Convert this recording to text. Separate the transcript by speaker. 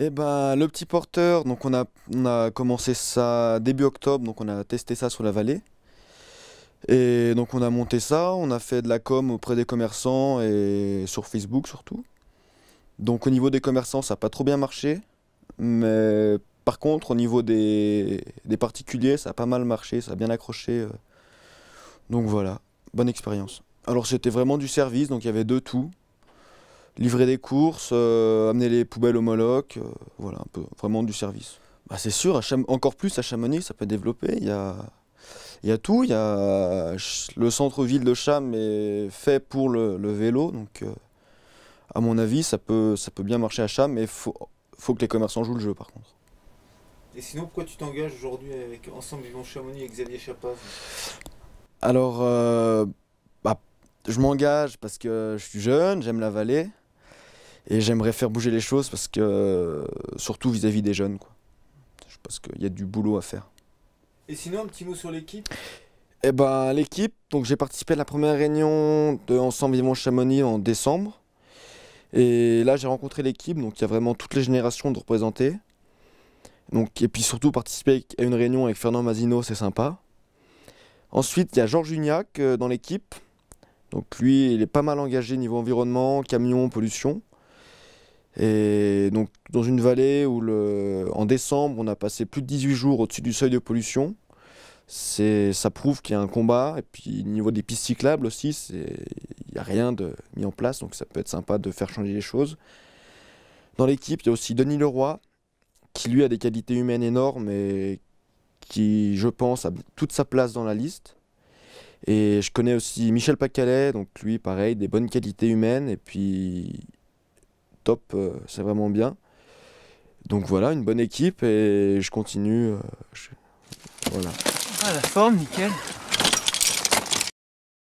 Speaker 1: Et eh ben, le petit porteur, donc on a, a commencé ça début octobre, donc on a testé ça sur la vallée. Et donc on a monté ça, on a fait de la com auprès des commerçants et sur Facebook surtout. Donc au niveau des commerçants, ça n'a pas trop bien marché. Mais par contre, au niveau des, particuliers, ça a pas mal marché, ça a bien accroché. Euh. Donc voilà, bonne expérience. Alors c'était vraiment du service, donc il y avait deux tout livrer des courses, euh, amener les poubelles au Moloch, euh, voilà, un peu, vraiment du service. Bah, c'est sûr, à encore plus à Chamonix, ça peut développer. Il y a, y a, tout. Il y a le centre-ville de Cham est fait pour le, vélo, donc euh, à mon avis, ça peut, ça peut bien marcher à Cham, mais faut, faut que les commerçants jouent le jeu par contre. Et sinon, pourquoi tu t'engages aujourd'hui avec Ensemble Vivant Chamonix et Xavier Chapaz Alors, bah, je m'engage parce que je suis jeune, j'aime la vallée. Et j'aimerais faire bouger les choses parce que, surtout vis-à-vis des jeunes, quoi. pense qu'il y a du boulot à faire. Et sinon, un petit mot sur l'équipe Eh ben, l'équipe, donc j'ai participé à la première réunion de Ensemble Vivons Chamonix en décembre. Et là, j'ai rencontré l'équipe, donc il y a vraiment toutes les générations de représentées. Donc, et puis surtout, participer à une réunion avec Fernand Mazino, c'est sympa. Ensuite, il y a Georges Juniac euh, dans l'équipe. Donc lui, il est pas mal engagé niveau environnement, camion, pollution. Et donc, dans une vallée où, le, en décembre, on a passé plus de 18 jours au-dessus du seuil de pollution, ça prouve qu'il y a un combat. Et puis, au niveau des pistes cyclables aussi, il n'y a rien de mis en place, donc ça peut être sympa de faire changer les choses. Dans l'équipe, il y a aussi Denis Leroy, qui lui a des qualités humaines énormes et qui, je pense, a toute sa place dans la liste. Et je connais aussi Michel Pacalet, donc lui, pareil, des bonnes qualités humaines. Et puis, euh, c'est vraiment bien. Donc voilà, une bonne équipe et je continue. Euh, voilà. Ah, la forme, nickel.